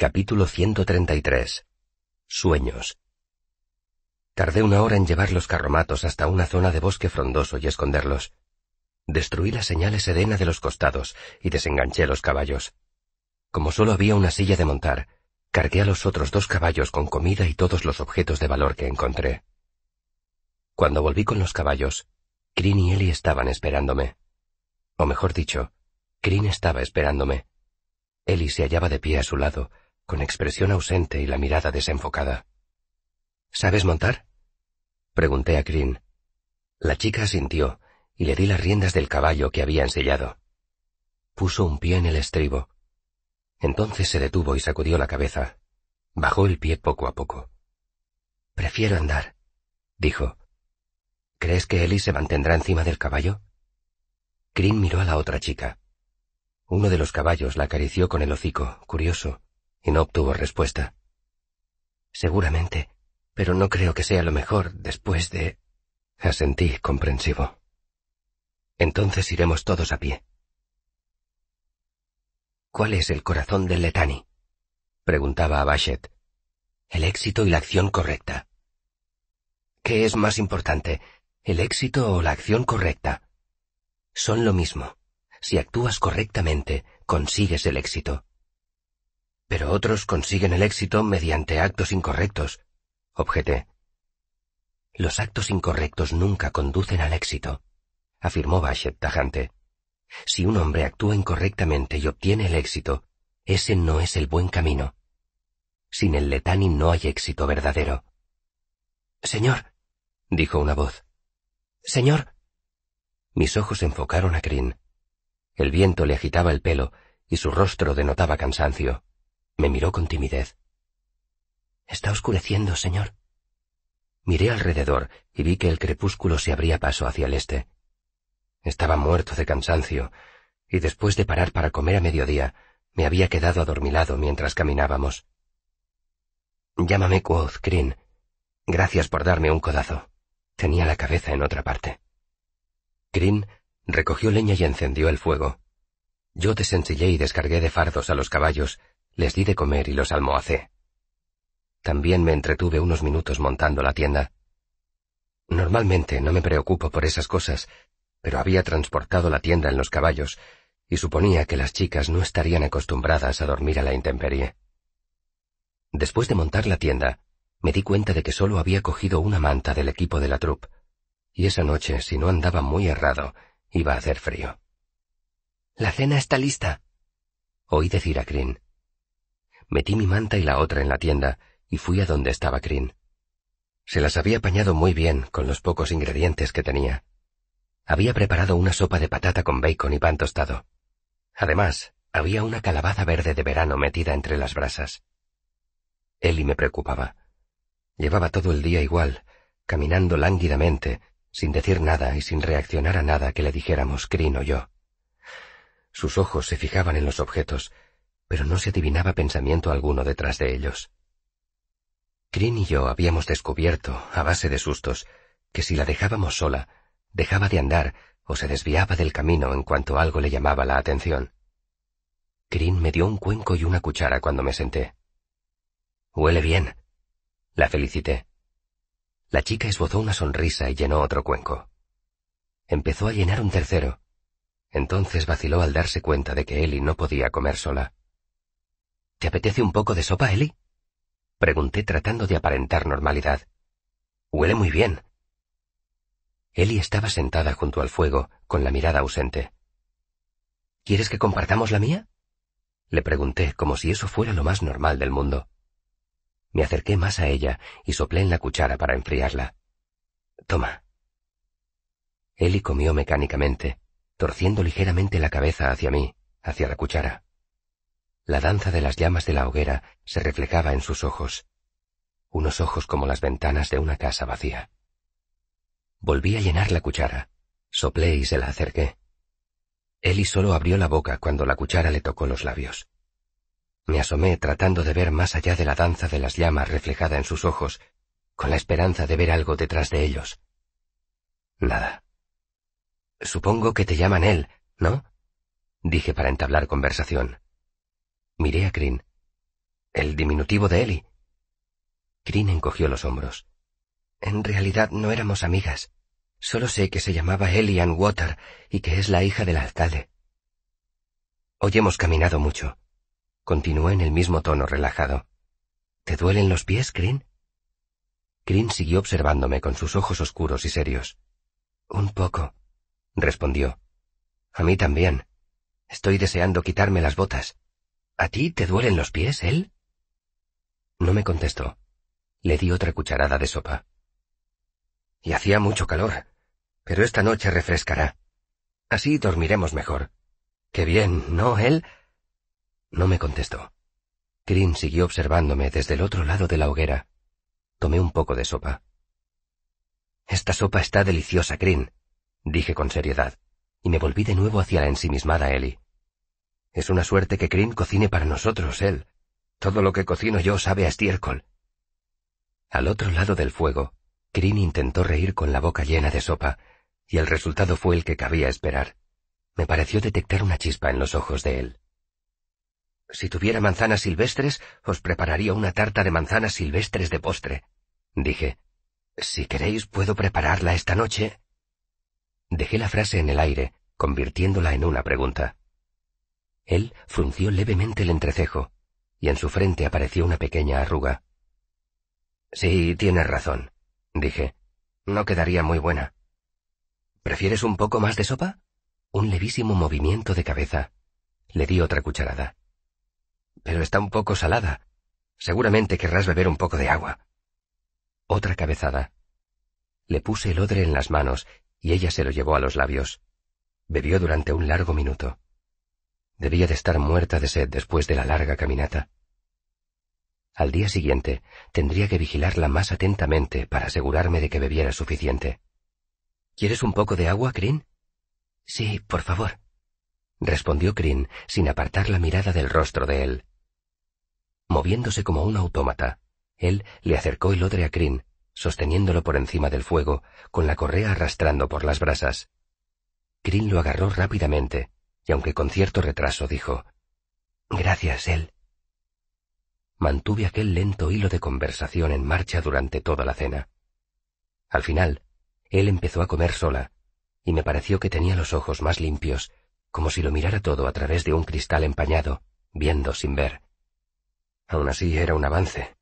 Capítulo 133. Sueños. Tardé una hora en llevar los carromatos hasta una zona de bosque frondoso y esconderlos. Destruí las señales sedena de los costados y desenganché los caballos. Como solo había una silla de montar, cargué a los otros dos caballos con comida y todos los objetos de valor que encontré. Cuando volví con los caballos, Crin y Eli estaban esperándome. O mejor dicho, Crin estaba esperándome. Eli se hallaba de pie a su lado, con expresión ausente y la mirada desenfocada. ¿Sabes montar? pregunté a Green. La chica asintió y le di las riendas del caballo que había ensillado. Puso un pie en el estribo. Entonces se detuvo y sacudió la cabeza. Bajó el pie poco a poco. Prefiero andar, dijo. ¿Crees que Ellie se mantendrá encima del caballo? Green miró a la otra chica. Uno de los caballos la acarició con el hocico, curioso, y no obtuvo respuesta. Seguramente, pero no creo que sea lo mejor después de... Asentí comprensivo. Entonces iremos todos a pie. ¿Cuál es el corazón del Letani? preguntaba a Bashet. El éxito y la acción correcta. ¿Qué es más importante, el éxito o la acción correcta? Son lo mismo. Si actúas correctamente, consigues el éxito pero otros consiguen el éxito mediante actos incorrectos, objeté. Los actos incorrectos nunca conducen al éxito, afirmó Bashet tajante. Si un hombre actúa incorrectamente y obtiene el éxito, ese no es el buen camino. Sin el letani no hay éxito verdadero. Señor, dijo una voz. Señor. Mis ojos se enfocaron a crin El viento le agitaba el pelo y su rostro denotaba cansancio. Me miró con timidez. Está oscureciendo, señor. Miré alrededor y vi que el crepúsculo se abría paso hacia el este. Estaba muerto de cansancio, y después de parar para comer a mediodía, me había quedado adormilado mientras caminábamos. Llámame Quoth Green. Gracias por darme un codazo. Tenía la cabeza en otra parte. Green recogió leña y encendió el fuego. Yo desensillé y descargué de fardos a los caballos les di de comer y los almohacé. También me entretuve unos minutos montando la tienda. Normalmente no me preocupo por esas cosas, pero había transportado la tienda en los caballos y suponía que las chicas no estarían acostumbradas a dormir a la intemperie. Después de montar la tienda, me di cuenta de que solo había cogido una manta del equipo de la troupe, y esa noche, si no andaba muy errado, iba a hacer frío. La cena está lista, oí decir a Green. Metí mi manta y la otra en la tienda y fui a donde estaba Crin. Se las había apañado muy bien con los pocos ingredientes que tenía. Había preparado una sopa de patata con bacon y pan tostado. Además, había una calabaza verde de verano metida entre las brasas. Eli me preocupaba. Llevaba todo el día igual, caminando lánguidamente, sin decir nada y sin reaccionar a nada que le dijéramos Crin o yo. Sus ojos se fijaban en los objetos, pero no se adivinaba pensamiento alguno detrás de ellos. Crin y yo habíamos descubierto, a base de sustos, que si la dejábamos sola, dejaba de andar o se desviaba del camino en cuanto algo le llamaba la atención. Crin me dio un cuenco y una cuchara cuando me senté. Huele bien. La felicité. La chica esbozó una sonrisa y llenó otro cuenco. Empezó a llenar un tercero. Entonces vaciló al darse cuenta de que Ellie no podía comer sola. ¿Te apetece un poco de sopa, Eli? Pregunté tratando de aparentar normalidad. Huele muy bien. Eli estaba sentada junto al fuego, con la mirada ausente. ¿Quieres que compartamos la mía? Le pregunté, como si eso fuera lo más normal del mundo. Me acerqué más a ella y soplé en la cuchara para enfriarla. Toma. Eli comió mecánicamente, torciendo ligeramente la cabeza hacia mí, hacia la cuchara. La danza de las llamas de la hoguera se reflejaba en sus ojos, unos ojos como las ventanas de una casa vacía. Volví a llenar la cuchara, soplé y se la acerqué. Eli solo abrió la boca cuando la cuchara le tocó los labios. Me asomé tratando de ver más allá de la danza de las llamas reflejada en sus ojos, con la esperanza de ver algo detrás de ellos. Nada. Supongo que te llaman él, ¿no? dije para entablar conversación. Miré a Green. El diminutivo de Ellie. Green encogió los hombros. En realidad no éramos amigas. Solo sé que se llamaba Ellie Water y que es la hija del alcalde. Hoy hemos caminado mucho. Continuó en el mismo tono relajado. ¿Te duelen los pies, Green? Green siguió observándome con sus ojos oscuros y serios. Un poco, respondió. A mí también. Estoy deseando quitarme las botas. ¿A ti te duelen los pies, él? No me contestó. Le di otra cucharada de sopa. Y hacía mucho calor, pero esta noche refrescará. Así dormiremos mejor. Qué bien, ¿no, él? No me contestó. Green siguió observándome desde el otro lado de la hoguera. Tomé un poco de sopa. Esta sopa está deliciosa, Green, dije con seriedad, y me volví de nuevo hacia la ensimismada Ellie. Es una suerte que Crin cocine para nosotros, él. Todo lo que cocino yo sabe a estiércol. Al otro lado del fuego, Crin intentó reír con la boca llena de sopa, y el resultado fue el que cabía esperar. Me pareció detectar una chispa en los ojos de él. Si tuviera manzanas silvestres, os prepararía una tarta de manzanas silvestres de postre, dije. Si queréis, puedo prepararla esta noche. Dejé la frase en el aire, convirtiéndola en una pregunta. Él frunció levemente el entrecejo, y en su frente apareció una pequeña arruga. Sí, tienes razón, dije. No quedaría muy buena. ¿Prefieres un poco más de sopa? Un levísimo movimiento de cabeza. Le di otra cucharada. Pero está un poco salada. Seguramente querrás beber un poco de agua. Otra cabezada. Le puse el odre en las manos y ella se lo llevó a los labios. Bebió durante un largo minuto. Debía de estar muerta de sed después de la larga caminata. Al día siguiente tendría que vigilarla más atentamente para asegurarme de que bebiera suficiente. ¿Quieres un poco de agua, Crin? Sí, por favor, respondió Crin sin apartar la mirada del rostro de él. Moviéndose como un autómata, él le acercó el odre a Crin, sosteniéndolo por encima del fuego, con la correa arrastrando por las brasas. Crin lo agarró rápidamente, y aunque con cierto retraso dijo, Gracias, él. Mantuve aquel lento hilo de conversación en marcha durante toda la cena. Al final, él empezó a comer sola, y me pareció que tenía los ojos más limpios, como si lo mirara todo a través de un cristal empañado, viendo sin ver. Aún así era un avance.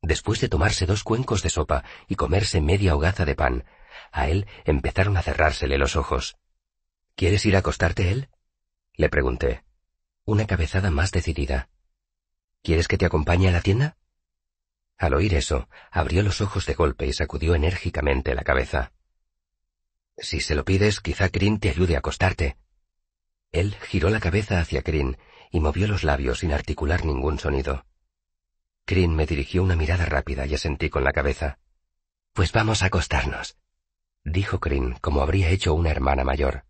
Después de tomarse dos cuencos de sopa y comerse media hogaza de pan, a él empezaron a cerrársele los ojos. ¿Quieres ir a acostarte, él? Le pregunté. Una cabezada más decidida. ¿Quieres que te acompañe a la tienda? Al oír eso, abrió los ojos de golpe y sacudió enérgicamente la cabeza. Si se lo pides, quizá Crin te ayude a acostarte. Él giró la cabeza hacia Crin y movió los labios sin articular ningún sonido. Crin me dirigió una mirada rápida y asentí con la cabeza. Pues vamos a acostarnos, dijo Crin como habría hecho una hermana mayor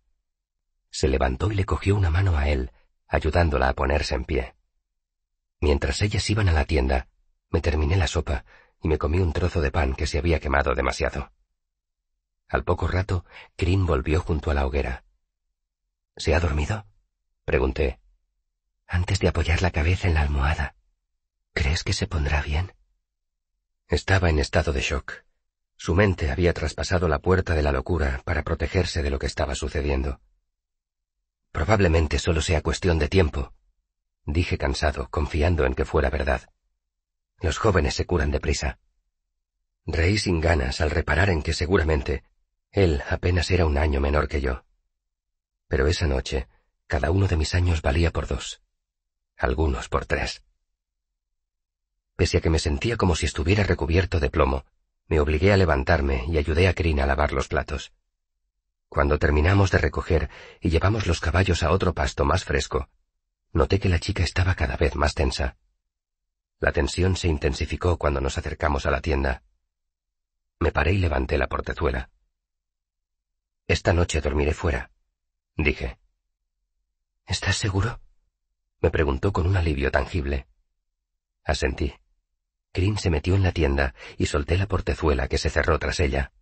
se levantó y le cogió una mano a él, ayudándola a ponerse en pie. Mientras ellas iban a la tienda, me terminé la sopa y me comí un trozo de pan que se había quemado demasiado. Al poco rato, Green volvió junto a la hoguera. ¿Se ha dormido? pregunté. Antes de apoyar la cabeza en la almohada. ¿Crees que se pondrá bien? Estaba en estado de shock. Su mente había traspasado la puerta de la locura para protegerse de lo que estaba sucediendo. Probablemente solo sea cuestión de tiempo, dije cansado, confiando en que fuera verdad. Los jóvenes se curan deprisa. Reí sin ganas al reparar en que seguramente él apenas era un año menor que yo. Pero esa noche, cada uno de mis años valía por dos, algunos por tres. Pese a que me sentía como si estuviera recubierto de plomo, me obligué a levantarme y ayudé a Crin a lavar los platos. Cuando terminamos de recoger y llevamos los caballos a otro pasto más fresco, noté que la chica estaba cada vez más tensa. La tensión se intensificó cuando nos acercamos a la tienda. Me paré y levanté la portezuela. Esta noche dormiré fuera, dije. ¿Estás seguro? me preguntó con un alivio tangible. Asentí. Green se metió en la tienda y solté la portezuela que se cerró tras ella.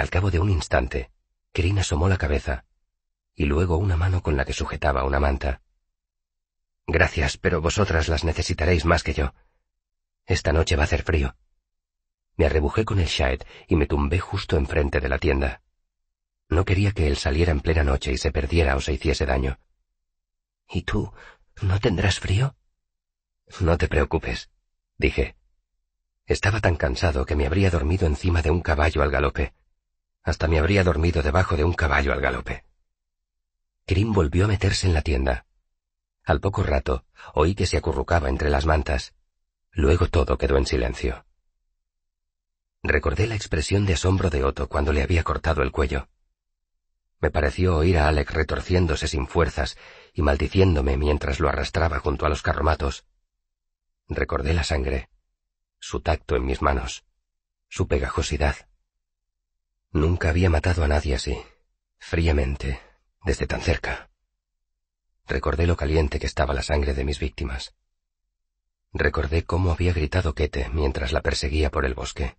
Al cabo de un instante, Kerina asomó la cabeza, y luego una mano con la que sujetaba una manta. Gracias, pero vosotras las necesitaréis más que yo. Esta noche va a hacer frío. Me arrebujé con el shaed y me tumbé justo enfrente de la tienda. No quería que él saliera en plena noche y se perdiera o se hiciese daño. ¿Y tú? ¿No tendrás frío? No te preocupes, dije. Estaba tan cansado que me habría dormido encima de un caballo al galope. Hasta me habría dormido debajo de un caballo al galope. Krim volvió a meterse en la tienda. Al poco rato oí que se acurrucaba entre las mantas. Luego todo quedó en silencio. Recordé la expresión de asombro de Otto cuando le había cortado el cuello. Me pareció oír a Alec retorciéndose sin fuerzas y maldiciéndome mientras lo arrastraba junto a los carromatos. Recordé la sangre, su tacto en mis manos, su pegajosidad. Nunca había matado a nadie así, fríamente, desde tan cerca. Recordé lo caliente que estaba la sangre de mis víctimas. Recordé cómo había gritado Kete mientras la perseguía por el bosque.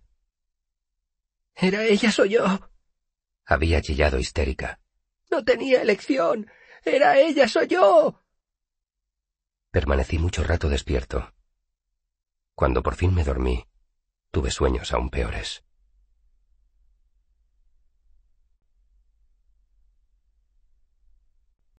Era ella, soy yo. Había chillado histérica. No tenía elección. Era ella, soy yo. Permanecí mucho rato despierto. Cuando por fin me dormí, tuve sueños aún peores.